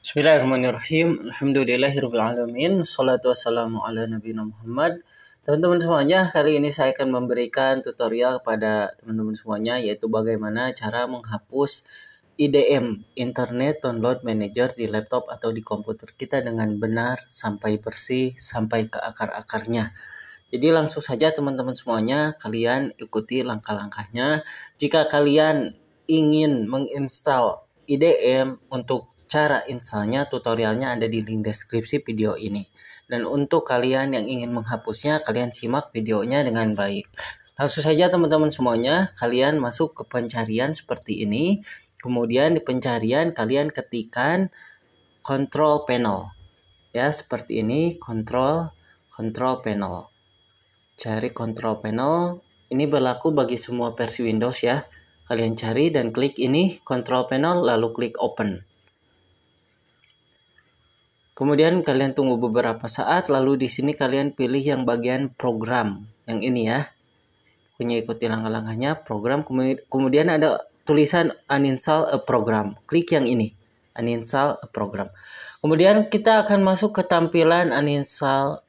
Bismillahirrahmanirrahim. Alhamdulillahirrahmanirrahim. Salatu wassalamu ala Nabi Muhammad. Teman-teman semuanya, kali ini saya akan memberikan tutorial kepada teman-teman semuanya yaitu bagaimana cara menghapus IDM, Internet Download Manager di laptop atau di komputer kita dengan benar sampai bersih sampai ke akar-akarnya. Jadi langsung saja teman-teman semuanya, kalian ikuti langkah-langkahnya. Jika kalian ingin menginstal IDM untuk Cara installnya tutorialnya ada di link deskripsi video ini. Dan untuk kalian yang ingin menghapusnya, kalian simak videonya dengan baik. Langsung saja teman-teman semuanya, kalian masuk ke pencarian seperti ini. Kemudian di pencarian kalian ketikan control panel. Ya, seperti ini control control panel. Cari control panel. Ini berlaku bagi semua versi Windows ya. Kalian cari dan klik ini control panel lalu klik open. Kemudian kalian tunggu beberapa saat lalu di sini kalian pilih yang bagian program yang ini ya. Pokoknya ikuti langkah-langkahnya program kemudian ada tulisan uninstall a program. Klik yang ini uninstall a program. Kemudian kita akan masuk ke tampilan uninstall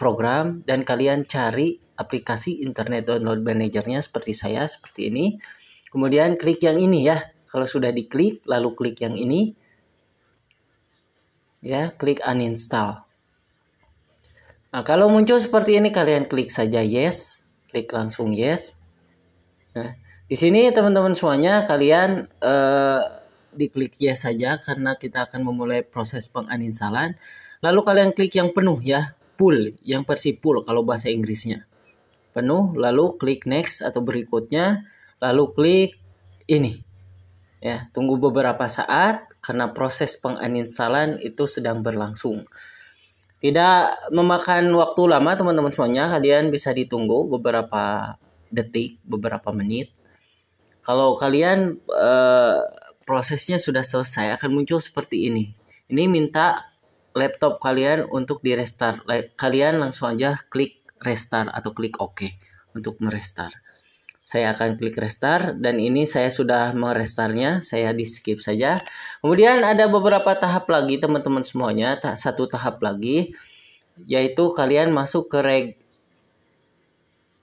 program dan kalian cari aplikasi internet download manajernya seperti saya seperti ini. Kemudian klik yang ini ya. Kalau sudah diklik lalu klik yang ini ya klik uninstall nah kalau muncul seperti ini kalian klik saja yes klik langsung yes nah di sini teman-teman semuanya kalian eh, diklik yes saja karena kita akan memulai proses penguninstallan. lalu kalian klik yang penuh ya full yang versi full kalau bahasa Inggrisnya penuh lalu klik next atau berikutnya lalu klik ini Ya, tunggu beberapa saat karena proses penganinsalan itu sedang berlangsung. Tidak memakan waktu lama teman-teman semuanya, kalian bisa ditunggu beberapa detik, beberapa menit. Kalau kalian e, prosesnya sudah selesai akan muncul seperti ini. Ini minta laptop kalian untuk di restart. Kalian langsung aja klik restart atau klik OK untuk merestart saya akan klik restart dan ini saya sudah merestarnya. saya di skip saja kemudian ada beberapa tahap lagi teman-teman semuanya satu tahap lagi yaitu kalian masuk ke reg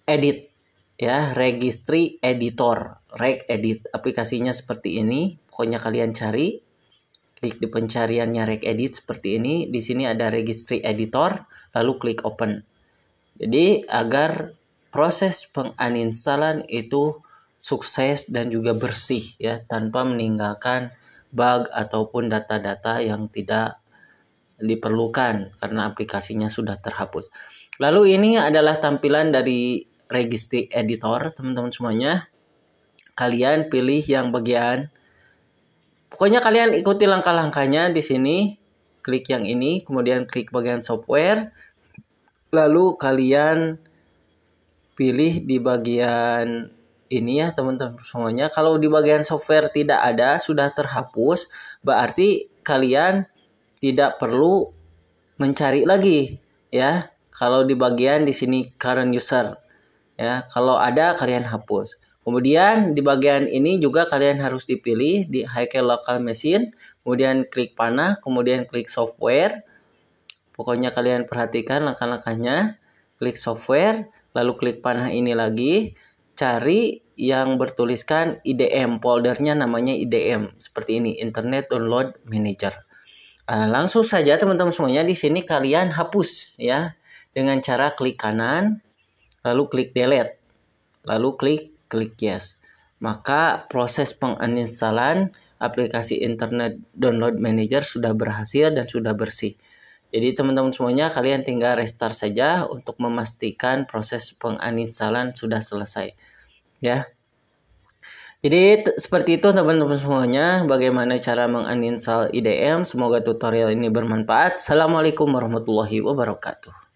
edit ya registry editor reg edit aplikasinya seperti ini pokoknya kalian cari klik di pencariannya reg edit seperti ini di sini ada registry editor lalu klik open jadi agar proses penganinstalan itu sukses dan juga bersih ya tanpa meninggalkan bug ataupun data-data yang tidak diperlukan karena aplikasinya sudah terhapus. Lalu ini adalah tampilan dari registry editor teman-teman semuanya. Kalian pilih yang bagian pokoknya kalian ikuti langkah-langkahnya di sini. Klik yang ini, kemudian klik bagian software. Lalu kalian pilih di bagian ini ya teman-teman semuanya. Kalau di bagian software tidak ada, sudah terhapus, berarti kalian tidak perlu mencari lagi ya. Kalau di bagian di sini current user ya, kalau ada kalian hapus. Kemudian di bagian ini juga kalian harus dipilih di high Local Machine, kemudian klik panah, kemudian klik software. Pokoknya kalian perhatikan langkah-langkahnya, klik software, lalu klik panah ini lagi, cari yang bertuliskan IDM, foldernya namanya IDM, seperti ini, Internet Download Manager. Nah, langsung saja teman-teman semuanya di sini kalian hapus ya dengan cara klik kanan, lalu klik delete, lalu klik klik yes. Maka proses penginstalan aplikasi Internet Download Manager sudah berhasil dan sudah bersih. Jadi teman-teman semuanya kalian tinggal restart saja untuk memastikan proses penginstalan sudah selesai. Ya. Jadi seperti itu teman-teman semuanya bagaimana cara menginstal IDM. Semoga tutorial ini bermanfaat. Assalamualaikum warahmatullahi wabarakatuh.